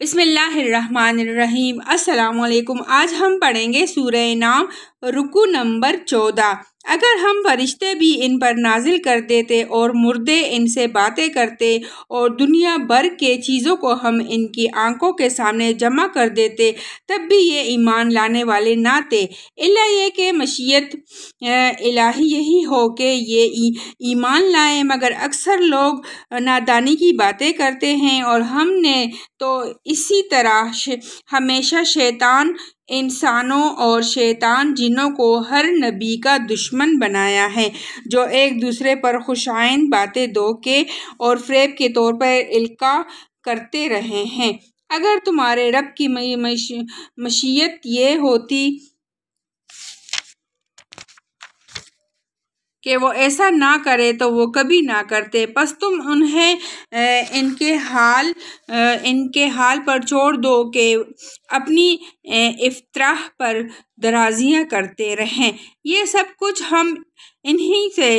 बिसमीम् अल्लाम आज हम पढ़ेंगे सूर्य नाम रुकू नंबर चौदह अगर हम फरिश्ते भी इन पर नाजिल कर देते और मुर्दे इनसे बातें करते और दुनिया भर के चीज़ों को हम इनकी आंखों के सामने जमा कर देते तब भी ये ईमान लाने वाले ना थे इला ये कि मशीयत इलाही यही हो कि ये ईमान लाएं मगर अक्सर लोग नादानी की बातें करते हैं और हमने तो इसी तरह हमेशा शैतान इंसानों और शैतान जिन्हों को हर नबी का दुश्मन बनाया है जो एक दूसरे पर खुशाइन बातें दो के और फ्रेब के तौर पर इल्का करते रहे हैं अगर तुम्हारे रब की मशीयत ये होती कि वो ऐसा ना करे तो वो कभी ना करते बस तुम उन्हें इनके हाल इनके हाल पर छोड़ दो कि अपनी इफ्तराह पर दराजियाँ करते रहें ये सब कुछ हम इन्हीं से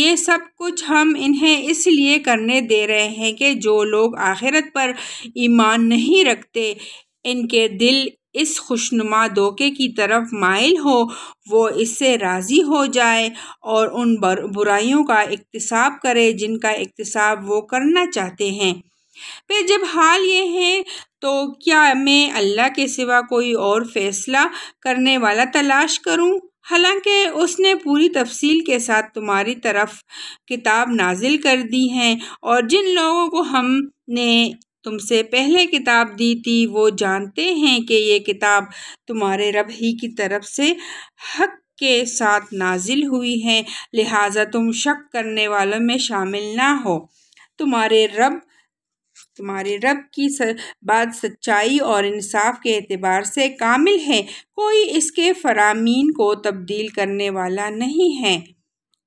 ये सब कुछ हम इन्हें इसलिए करने दे रहे हैं कि जो लोग आखिरत पर ईमान नहीं रखते इनके दिल इस खुशनुमा धोखे की तरफ माइल हो वो इससे राज़ी हो जाए और उन बुराइयों का इकतसाब करे जिनका इकतसाब वो करना चाहते हैं फिर जब हाल ये है तो क्या मैं अल्लाह के सिवा कोई और फ़ैसला करने वाला तलाश करूं? हालांकि उसने पूरी तफसील के साथ तुम्हारी तरफ किताब नाजिल कर दी हैं और जिन लोगों को हमने तुमसे पहले किताब दी थी वो जानते हैं कि ये किताब तुम्हारे रब ही की तरफ से हक के साथ नाजिल हुई है लिहाजा तुम शक करने वालों में शामिल ना हो तुम्हारे रब तुम्हारे रब की स, बात सच्चाई और इंसाफ के अतबार से कामिल है कोई इसके फरामीन को तब्दील करने वाला नहीं है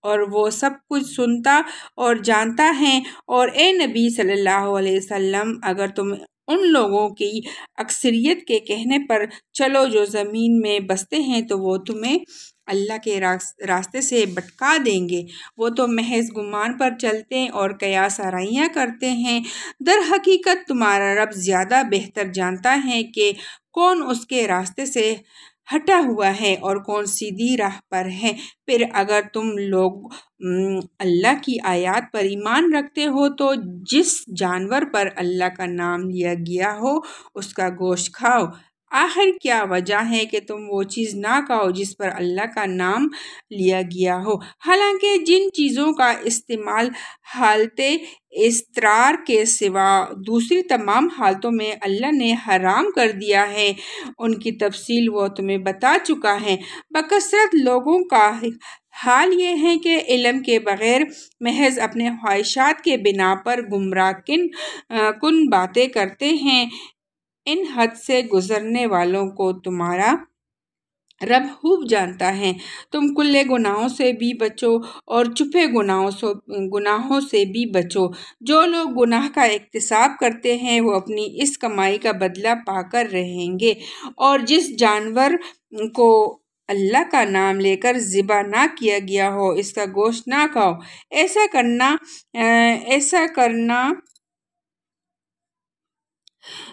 और वो सब कुछ सुनता और जानता है और ए नबी सल्लल्लाहु अलैहि वसल्लम अगर तुम उन लोगों की अक्सरियत के कहने पर चलो जो ज़मीन में बसते हैं तो वो तुम्हें अल्लाह के रास्ते से भटका देंगे वो तो महज गुमान पर चलते और कयास आरइयाँ करते हैं दर हकीकत तुम्हारा रब ज़्यादा बेहतर जानता है कि कौन उसके रास्ते से हटा हुआ है और कौन सीधी राह पर है फिर अगर तुम लोग अल्लाह की आयत पर ईमान रखते हो तो जिस जानवर पर अल्लाह का नाम लिया गया हो उसका गोश्त खाओ आखिर क्या वजह है कि तुम वो चीज़ ना कहो जिस पर अल्लाह का नाम लिया गया हो हालांकि जिन चीज़ों का इस्तेमाल हालत इसतरार के सिवा दूसरी तमाम हालतों में अल्लाह ने हराम कर दिया है उनकी तफसील वो तुम्हें बता चुका है बकसरत लोगों का हाल ये है कि इलम के बग़ैर महज अपने ख्वाहिशात के बिना पर गुमराह किन कन कुन बातें करते हैं इन हद से गुज़रने वालों को तुम्हारा रब खूब जानता है तुम कुल्ले गुनाहों से भी बचो और छुपे गुनाहों से गुनाहों से भी बचो जो लोग गुनाह का इकतसाब करते हैं वो अपनी इस कमाई का बदला पाकर रहेंगे और जिस जानवर को अल्लाह का नाम लेकर ज़िबा ना किया गया हो इसका गोश्त ना खाओ ऐसा करना ऐसा करना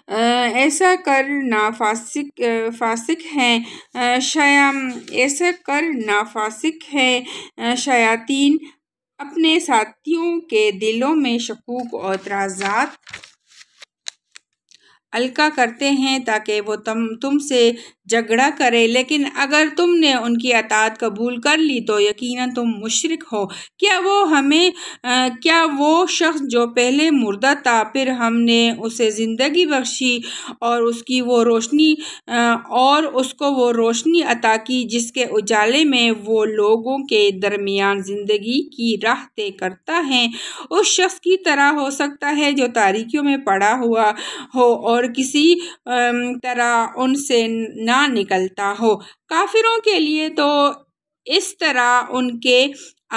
ऐसा कर नाफासिक फासिक है शयाम ऐसा कर नाफासिक है शयातीन अपने साथियों के दिलों में शकूक और तराजात हल्का करते हैं ताकि वो तुम से झगड़ा करे लेकिन अगर तुमने उनकी अतात कबूल कर ली तो यकीनन तुम मुशरक हो क्या वो हमें आ, क्या वो शख्स जो पहले मुर्दा था फिर हमने उसे ज़िंदगी बख्शी और उसकी वो रोशनी आ, और उसको वो रोशनी अता की जिसके उजाले में वो लोगों के दरमियान ज़िंदगी की राह तय करता है उस शख्स की तरह हो सकता है जो तारीखियों में पड़ा हुआ हो और और किसी तरह उनसे ना निकलता हो काफिरों के लिए तो इस तरह उनके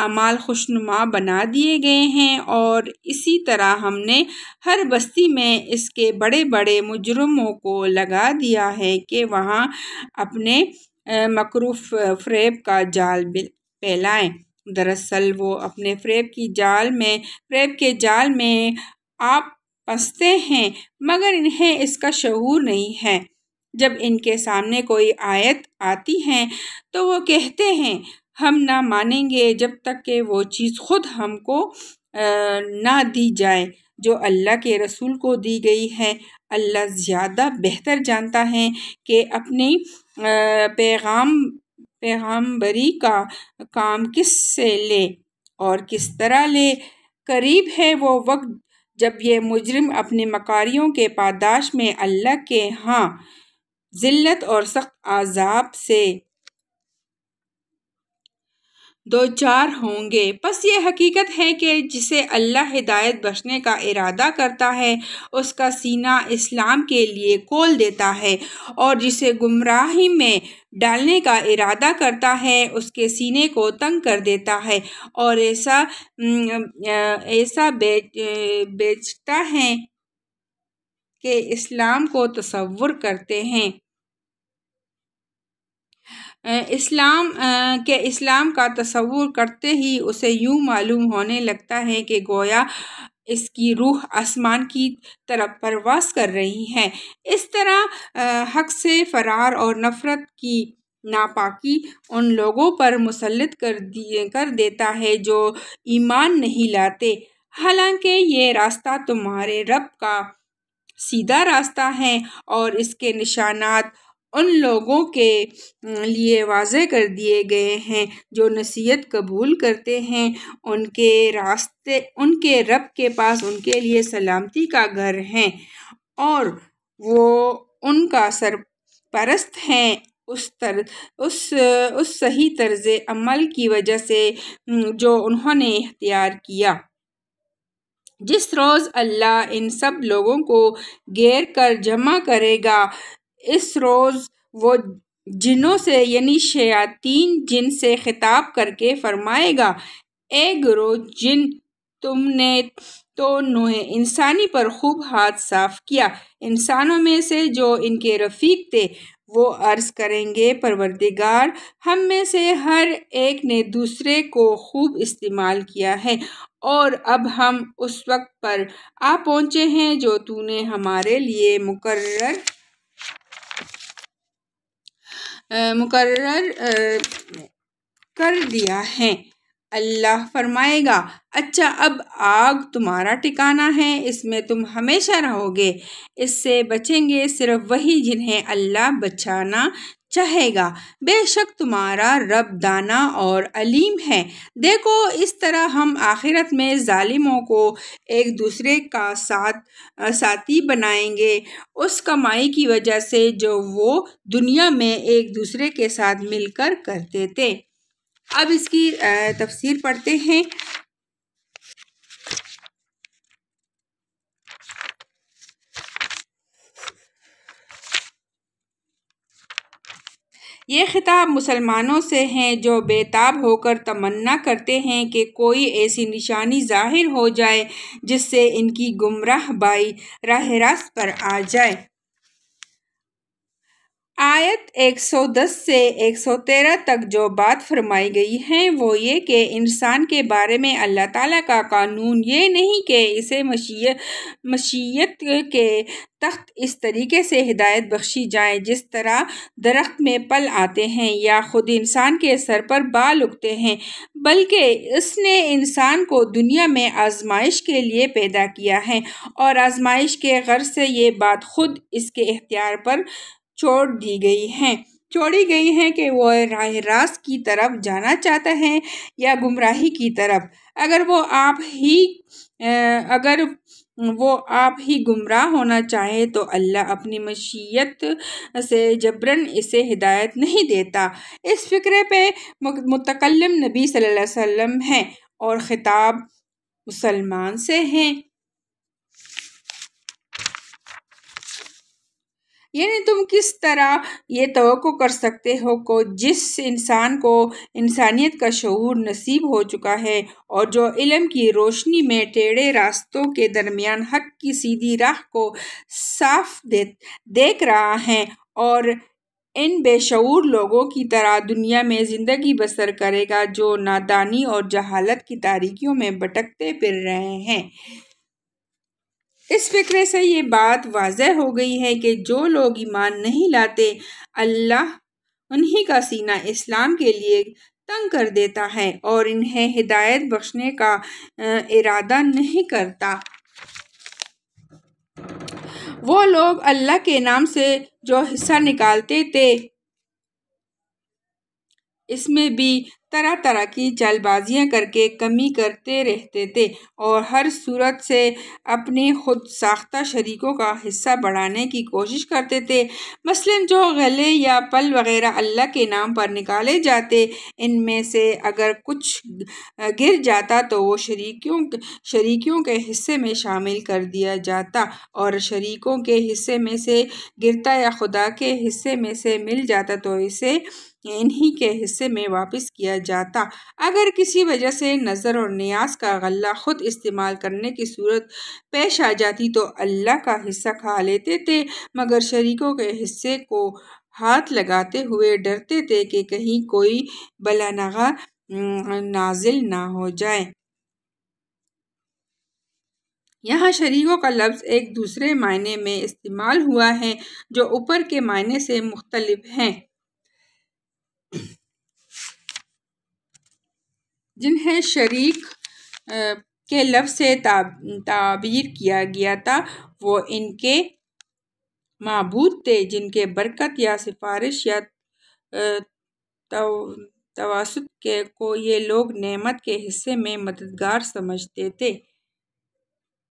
अमाल खुशनुमा बना दिए गए हैं और इसी तरह हमने हर बस्ती में इसके बड़े बड़े मुजरमों को लगा दिया है कि वहाँ अपने मकरूफ फ्रेब का जाल फैलाएं दरअसल वो अपने फ्रेब की जाल में फ्रेब के जाल में आप पसते हैं मगर इन्हें इसका शूर नहीं है जब इनके सामने कोई आयत आती है तो वो कहते हैं हम ना मानेंगे जब तक कि वो चीज़ ख़ुद हमको ना दी जाए जो अल्लाह के रसूल को दी गई है अल्लाह ज़्यादा बेहतर जानता है कि अपनी पैगाम पैगाम्बरी का काम किस से ले और किस तरह ले करीब है वो वक्त जब ये मुजरिम अपने मकारियों के पादाश में अल्लाह के हाँ ज़िल्लत और सख्त आज़ाब से दो चार होंगे बस ये हकीकत है कि जिसे अल्लाह हिदायत बख्शने का इरादा करता है उसका सीना इस्लाम के लिए खोल देता है और जिसे गुमराही में डालने का इरादा करता है उसके सीने को तंग कर देता है और ऐसा ऐसा बेच बेचता है कि इस्लाम को तस्वुर करते हैं इस्लाम के इस्लाम का तस्वूर करते ही उसे यूँ मालूम होने लगता है कि गोया इसकी रूह आसमान की तरफ परवास कर रही है इस तरह हक से फ़रार और नफ़रत की नापाकी उन लोगों पर मुसलत कर दिए कर देता है जो ईमान नहीं लाते हालांकि ये रास्ता तुम्हारे रब का सीधा रास्ता है और इसके निशानात उन लोगों के लिए वाज कर दिए गए हैं जो नसीहत कबूल करते हैं उनके रास्ते उनके रब के पास उनके लिए सलामती का घर है और वो उनका सरपरस्त हैं उस तर उस उस सही तर्ज अमल की वजह से जो उन्होंने इख्तियार किया जिस रोज़ अल्लाह इन सब लोगों को घेर कर जमा करेगा इस रोज़ वो जिनों से यानी शयातीन जिन से खिताब करके फरमाएगा ए गुरु जिन तुमने तो नोह इंसानी पर खूब हाथ साफ किया इंसानों में से जो इनके रफ़ीक थे वो अर्ज़ करेंगे परवरदिगार हम में से हर एक ने दूसरे को खूब इस्तेमाल किया है और अब हम उस वक्त पर आ पहुँचे हैं जो तूने हमारे लिए मुकर्र मुकर कर दिया है अल्लाह फरमाएगा अच्छा अब आग तुम्हारा ठिकाना है इसमें तुम हमेशा रहोगे इससे बचेंगे सिर्फ वही जिन्हें अल्लाह बचाना चाहेगा बेशक तुम्हारा रब दाना और अलीम है देखो इस तरह हम आखिरत में ालिमों को एक दूसरे का साथ साथी बनाएंगे उस कमाई की वजह से जो वो दुनिया में एक दूसरे के साथ मिलकर करते थे अब इसकी तफसीर पढ़ते हैं ये खिताब मुसलमानों से हैं जो बेताब होकर तमन्ना करते हैं कि कोई ऐसी निशानी जाहिर हो जाए जिससे इनकी गुमराह बाई राह रास्त पर आ जाए आयत 110 से 113 तक जो बात फरमाई गई है वो ये कि इंसान के बारे में अल्लाह ताला का कानून ये नहीं कि इसे मशीयत मशीयत के तख्त इस तरीके से हिदायत बख्शी जाए जिस तरह दरख्त में पल आते हैं या ख़ुद इंसान के सर पर बाल उगते हैं बल्कि इसने इंसान को दुनिया में आजमाइश के लिए पैदा किया है और आजमाइश के गर्ज से ये बात ख़ुद इसके इख्तियार पर छोड़ दी गई हैं छोड़ी गई हैं कि वह राह रास की तरफ जाना चाहता है या गुमराही की तरफ अगर वो आप ही अगर वो आप ही गुमराह होना चाहे तो अल्लाह अपनी मशीयत से जबरन इसे हिदायत नहीं देता इस फिक्रे पे मुतकलम नबी सल्लल्लाहु अलैहि वसल्लम हैं और ख़िताब मुसलमान से हैं यानी तुम किस तरह ये तो कर सकते हो को जिस इंसान को इंसानियत का शूर नसीब हो चुका है और जो इलम की रोशनी में टेढ़े रास्तों के दरमियान हक की सीधी राह को साफ दे देख रहा है और इन बेशूर लोगों की तरह दुनिया में ज़िंदगी बसर करेगा जो नादानी और जहालत की तारीखियों में भटकते फिर रहे हैं इस फ़िक्र से ये बात वाज हो गई है कि जो लोग ईमान नहीं लाते अल्लाह उन्हीं का सीना इस्लाम के लिए तंग कर देता है और इन्हें हिदायत बख्शने का इरादा नहीं करता वो लोग अल्लाह के नाम से जो हिस्सा निकालते थे इसमें भी तरह तरह की चालबाजियाँ करके कमी करते रहते थे और हर सूरत से अपने ख़ुद साख्ता शरीकों का हिस्सा बढ़ाने की कोशिश करते थे मसलन जो गले या पल वग़ैरह अल्लाह के नाम पर निकाले जाते इनमें से अगर कुछ गिर जाता तो वो शरीकियों शरीकियों के हिस्से में शामिल कर दिया जाता और शरीकों के हिस्से में से गिरता या खुदा के हिस्से में से मिल जाता तो इसे इन्हीं के हिस्से में वापस किया जाता अगर किसी वजह से नज़र और न्याज का गला ख़ुद इस्तेमाल करने की सूरत पेश आ जाती तो अल्लाह का हिस्सा खा लेते थे मगर शरीकों के हिस्से को हाथ लगाते हुए डरते थे कि कहीं कोई बलानगा नाजिल ना हो जाए यहाँ शरीकों का लफ्ज़ एक दूसरे मायने में इस्तेमाल हुआ है जो ऊपर के मायने से मुख्तलिफ हैं जिन्हें शरीक के लफ्ज़ से ताबीर किया गया था वो इनके मबूद थे जिनके बरकत या सिफारिश या तवासुत के को ये लोग नेमत के हिस्से में मददगार समझते थे